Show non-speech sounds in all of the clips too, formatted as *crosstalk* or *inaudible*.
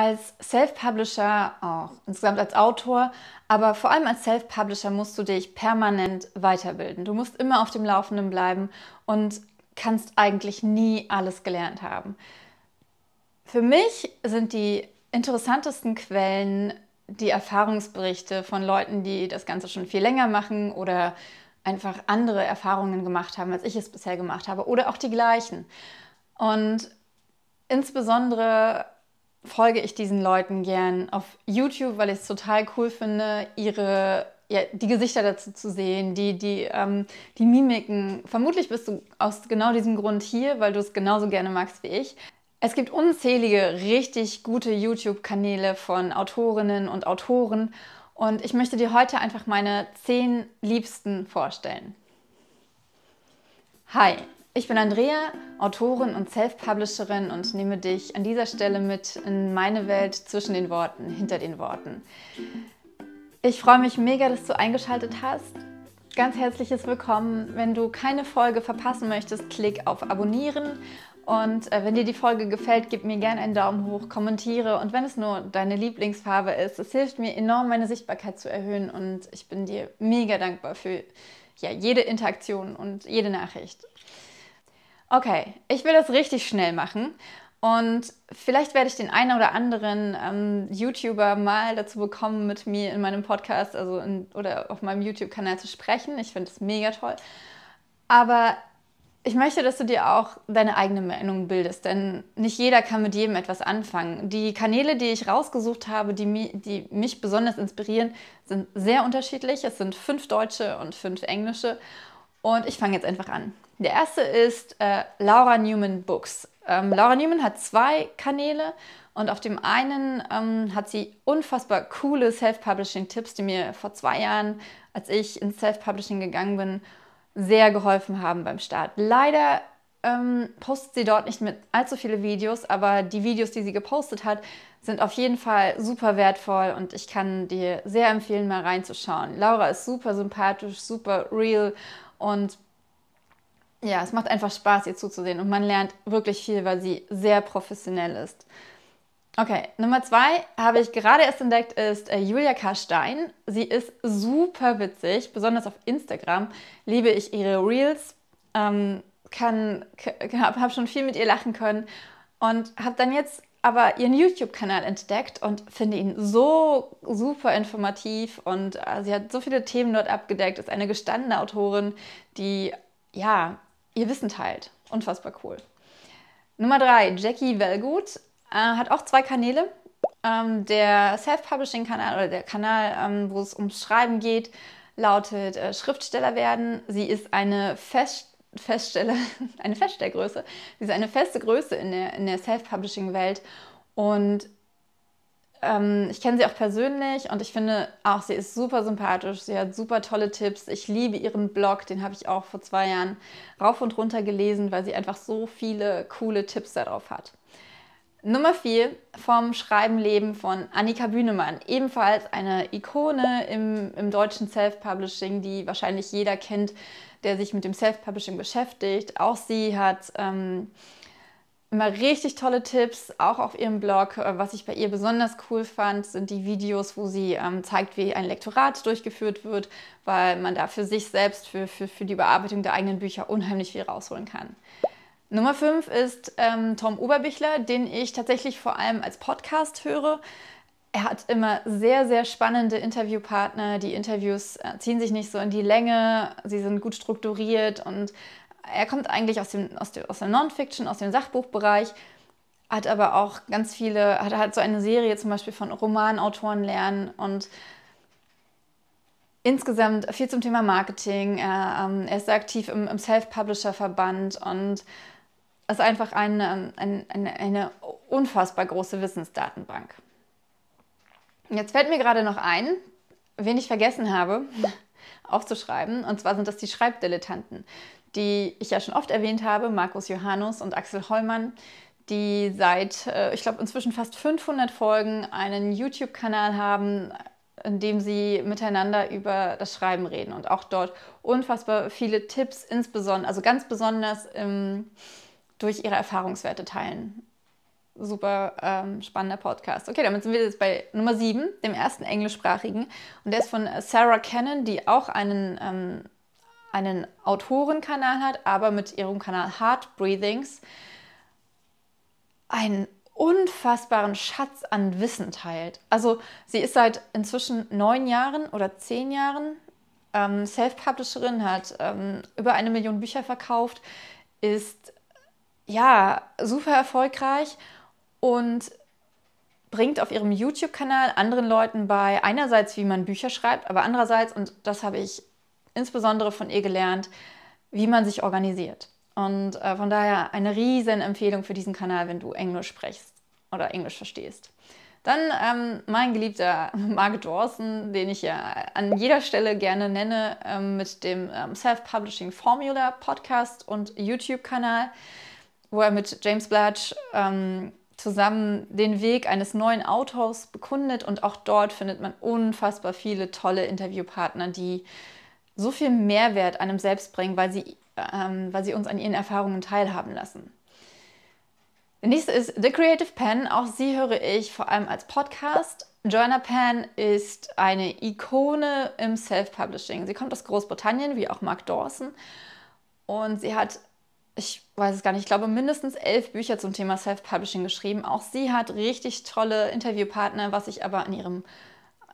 Als Self-Publisher auch, insgesamt als Autor, aber vor allem als Self-Publisher musst du dich permanent weiterbilden. Du musst immer auf dem Laufenden bleiben und kannst eigentlich nie alles gelernt haben. Für mich sind die interessantesten Quellen die Erfahrungsberichte von Leuten, die das Ganze schon viel länger machen oder einfach andere Erfahrungen gemacht haben, als ich es bisher gemacht habe oder auch die gleichen. Und insbesondere folge ich diesen Leuten gern auf YouTube, weil ich es total cool finde, ihre ja, die Gesichter dazu zu sehen, die, die, ähm, die Mimiken. Vermutlich bist du aus genau diesem Grund hier, weil du es genauso gerne magst wie ich. Es gibt unzählige richtig gute YouTube-Kanäle von Autorinnen und Autoren und ich möchte dir heute einfach meine zehn Liebsten vorstellen. Hi, ich bin Andrea, Autorin und Self-Publisherin und nehme dich an dieser Stelle mit in meine Welt zwischen den Worten, hinter den Worten. Ich freue mich mega, dass du eingeschaltet hast. Ganz herzliches Willkommen. Wenn du keine Folge verpassen möchtest, klick auf Abonnieren. Und äh, wenn dir die Folge gefällt, gib mir gerne einen Daumen hoch, kommentiere. Und wenn es nur deine Lieblingsfarbe ist, es hilft mir enorm, meine Sichtbarkeit zu erhöhen. Und ich bin dir mega dankbar für ja, jede Interaktion und jede Nachricht okay, ich will das richtig schnell machen. Und vielleicht werde ich den einen oder anderen ähm, YouTuber mal dazu bekommen, mit mir in meinem Podcast also in, oder auf meinem YouTube-Kanal zu sprechen. Ich finde es mega toll. Aber ich möchte, dass du dir auch deine eigene Meinung bildest, denn nicht jeder kann mit jedem etwas anfangen. Die Kanäle, die ich rausgesucht habe, die, mi die mich besonders inspirieren, sind sehr unterschiedlich. Es sind fünf deutsche und fünf englische. Und ich fange jetzt einfach an. Der erste ist äh, Laura Newman Books. Ähm, Laura Newman hat zwei Kanäle und auf dem einen ähm, hat sie unfassbar coole Self-Publishing-Tipps, die mir vor zwei Jahren, als ich ins Self-Publishing gegangen bin, sehr geholfen haben beim Start. Leider ähm, postet sie dort nicht mit allzu viele Videos, aber die Videos, die sie gepostet hat, sind auf jeden Fall super wertvoll und ich kann dir sehr empfehlen, mal reinzuschauen. Laura ist super sympathisch, super real und ja, es macht einfach Spaß, ihr zuzusehen und man lernt wirklich viel, weil sie sehr professionell ist. Okay, Nummer zwei habe ich gerade erst entdeckt, ist äh, Julia Karstein. Sie ist super witzig, besonders auf Instagram liebe ich ihre Reels, ähm, habe schon viel mit ihr lachen können und habe dann jetzt aber ihren YouTube-Kanal entdeckt und finde ihn so super informativ und äh, sie hat so viele Themen dort abgedeckt, ist eine gestandene Autorin, die ja ihr Wissen teilt. Unfassbar cool. Nummer drei, Jackie Wellgut äh, hat auch zwei Kanäle. Ähm, der Self-Publishing-Kanal oder der Kanal, ähm, wo es ums Schreiben geht, lautet äh, Schriftsteller werden. Sie ist eine fest feststelle, *laughs* eine Feststellgröße, sie ist eine feste Größe in der, in der Self-Publishing-Welt und ähm, ich kenne sie auch persönlich und ich finde auch, sie ist super sympathisch, sie hat super tolle Tipps. Ich liebe ihren Blog, den habe ich auch vor zwei Jahren rauf und runter gelesen, weil sie einfach so viele coole Tipps darauf hat. Nummer 4 vom Schreibenleben von Annika Bühnemann. Ebenfalls eine Ikone im, im deutschen Self-Publishing, die wahrscheinlich jeder kennt, der sich mit dem Self-Publishing beschäftigt. Auch sie hat ähm, immer richtig tolle Tipps, auch auf ihrem Blog. Äh, was ich bei ihr besonders cool fand, sind die Videos, wo sie ähm, zeigt, wie ein Lektorat durchgeführt wird, weil man da für sich selbst, für, für, für die Bearbeitung der eigenen Bücher unheimlich viel rausholen kann. Nummer 5 ist ähm, Tom Oberbichler, den ich tatsächlich vor allem als Podcast höre. Er hat immer sehr, sehr spannende Interviewpartner. Die Interviews äh, ziehen sich nicht so in die Länge, sie sind gut strukturiert und er kommt eigentlich aus dem, aus dem, aus dem Non-Fiction, aus dem Sachbuchbereich, hat aber auch ganz viele, hat, hat so eine Serie zum Beispiel von Romanautoren lernen und insgesamt viel zum Thema Marketing. Er, ähm, er ist aktiv im, im Self-Publisher-Verband und ist einfach eine, ähm, eine, eine unfassbar große Wissensdatenbank. Jetzt fällt mir gerade noch ein, wen ich vergessen habe *laughs* aufzuschreiben. Und zwar sind das die Schreibdilettanten, die ich ja schon oft erwähnt habe, Markus Johannes und Axel Hollmann, die seit, äh, ich glaube, inzwischen fast 500 Folgen einen YouTube-Kanal haben, in dem sie miteinander über das Schreiben reden und auch dort unfassbar viele Tipps, insbesondere, also ganz besonders im, ähm, durch ihre Erfahrungswerte teilen super ähm, spannender Podcast. Okay, damit sind wir jetzt bei Nummer 7, dem ersten englischsprachigen. Und der ist von Sarah Cannon, die auch einen, ähm, einen Autorenkanal hat, aber mit ihrem Kanal Heart Breathings einen unfassbaren Schatz an Wissen teilt. Also sie ist seit inzwischen neun Jahren oder zehn Jahren ähm, Self-Publisherin, hat ähm, über eine Million Bücher verkauft, ist ja super erfolgreich und bringt auf ihrem YouTube-Kanal anderen Leuten bei, einerseits wie man Bücher schreibt, aber andererseits, und das habe ich insbesondere von ihr gelernt, wie man sich organisiert. Und äh, von daher eine riesen Empfehlung für diesen Kanal, wenn du Englisch sprichst oder Englisch verstehst. Dann ähm, mein geliebter *laughs* Mark Dawson, den ich ja an jeder Stelle gerne nenne, ähm, mit dem ähm, Self-Publishing Formula Podcast und YouTube-Kanal, wo er mit James Blatch ähm, zusammen den Weg eines neuen Autors bekundet und auch dort findet man unfassbar viele tolle Interviewpartner, die so viel Mehrwert einem selbst bringen, weil sie, ähm, weil sie uns an ihren Erfahrungen teilhaben lassen. Der nächste ist The Creative Pen. Auch sie höre ich vor allem als Podcast. Joanna Pan ist eine Ikone im Self-Publishing. Sie kommt aus Großbritannien, wie auch Mark Dawson. Und sie hat, ich weiß es gar nicht, ich glaube mindestens elf Bücher zum Thema Self-Publishing geschrieben. Auch sie hat richtig tolle Interviewpartner, was ich aber an ihrem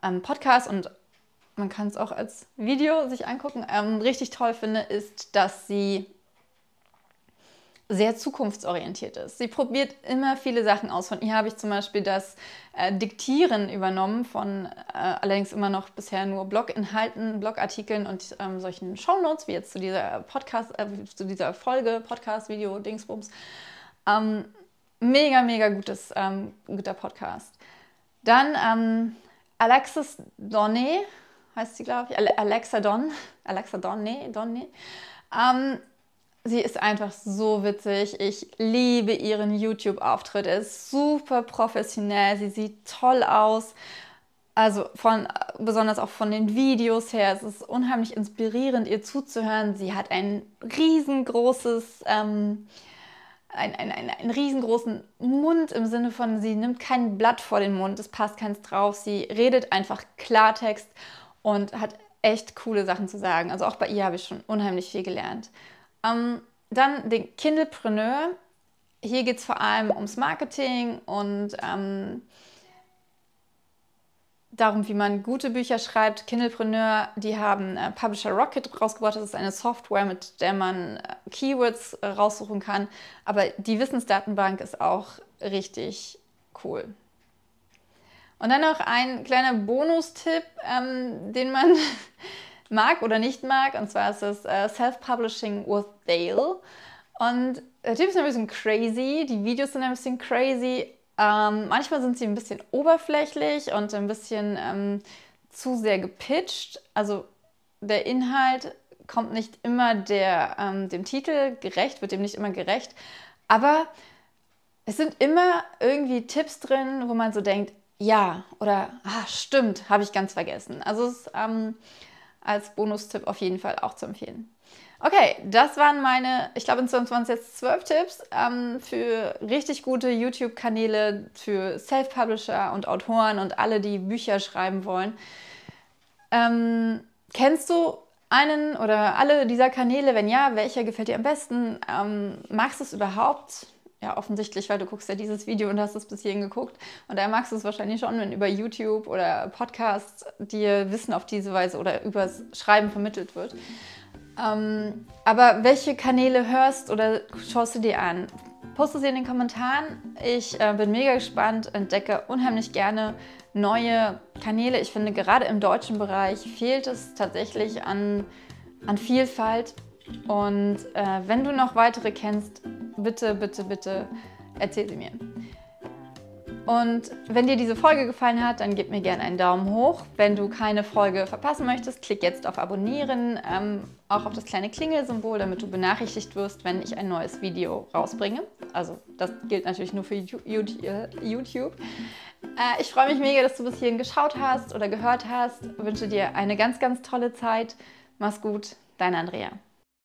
ähm, Podcast und man kann es auch als Video sich angucken, ähm, richtig toll finde, ist, dass sie sehr zukunftsorientiert ist. Sie probiert immer viele Sachen aus. Von ihr habe ich zum Beispiel das äh, Diktieren übernommen von äh, allerdings immer noch bisher nur Bloginhalten, Blogartikeln und ähm, solchen Shownotes, wie jetzt zu dieser Podcast, äh, zu dieser Folge, Podcast, Video, Dingsbums. Ähm, mega, mega gutes, ähm, guter Podcast. Dann ähm, Alexis Donne, heißt sie, glaube ich, Alexa Don, Alexa Donne, Donne ähm, Sie ist einfach so witzig. Ich liebe ihren YouTube-Auftritt. Er ist super professionell. Sie sieht toll aus. Also von, besonders auch von den Videos her. Es ist unheimlich inspirierend, ihr zuzuhören. Sie hat ein riesengroßes, ähm, ein, ein, ein, einen riesengroßen Mund im Sinne von, sie nimmt kein Blatt vor den Mund. Es passt keins drauf. Sie redet einfach Klartext und hat echt coole Sachen zu sagen. Also auch bei ihr habe ich schon unheimlich viel gelernt. Ähm, dann den Kindlepreneur. Hier geht es vor allem ums Marketing und ähm, darum, wie man gute Bücher schreibt. Kindlepreneur, die haben äh, Publisher Rocket rausgebracht. Das ist eine Software, mit der man äh, Keywords äh, raussuchen kann. Aber die Wissensdatenbank ist auch richtig cool. Und dann noch ein kleiner Bonustipp, ähm, den man *laughs* mag oder nicht mag. Und zwar ist es äh, Self-Publishing with Dale. Und der Typ ist ein bisschen crazy, die Videos sind ein bisschen crazy. Ähm, manchmal sind sie ein bisschen oberflächlich und ein bisschen ähm, zu sehr gepitcht. Also der Inhalt kommt nicht immer der, ähm, dem Titel gerecht, wird dem nicht immer gerecht. Aber es sind immer irgendwie Tipps drin, wo man so denkt, ja oder ah, stimmt, habe ich ganz vergessen. Also es ähm, als Bonustipp auf jeden Fall auch zu empfehlen. Okay, das waren meine, ich glaube insgesamt waren es jetzt zwölf Tipps ähm, für richtig gute YouTube-Kanäle, für Self-Publisher und Autoren und alle, die Bücher schreiben wollen. Ähm, kennst du einen oder alle dieser Kanäle? Wenn ja, welcher gefällt dir am besten? Ähm, machst du es überhaupt? ja, offensichtlich, weil du guckst ja dieses Video und hast es bis hierhin geguckt. Und da magst du es wahrscheinlich schon, wenn über YouTube oder Podcasts dir Wissen auf diese Weise oder übers Schreiben vermittelt wird. Ähm, aber welche Kanäle hörst oder schaust du dir an? Poste sie in den Kommentaren. Ich äh, bin mega gespannt, entdecke unheimlich gerne neue Kanäle. Ich finde, gerade im deutschen Bereich fehlt es tatsächlich an, an Vielfalt. Und äh, wenn du noch weitere kennst, bitte, bitte, bitte erzähl sie mir. Und wenn dir diese Folge gefallen hat, dann gib mir gerne einen Daumen hoch. Wenn du keine Folge verpassen möchtest, klick jetzt auf Abonnieren, ähm, auch auf das kleine Klingelsymbol, damit du benachrichtigt wirst, wenn ich ein neues Video rausbringe. Also das gilt natürlich nur für äh, YouTube. Äh, ich freue mich mega, dass du bis hierhin geschaut hast oder gehört hast. Ich wünsche dir eine ganz, ganz tolle Zeit. Mach's gut, dein Andrea.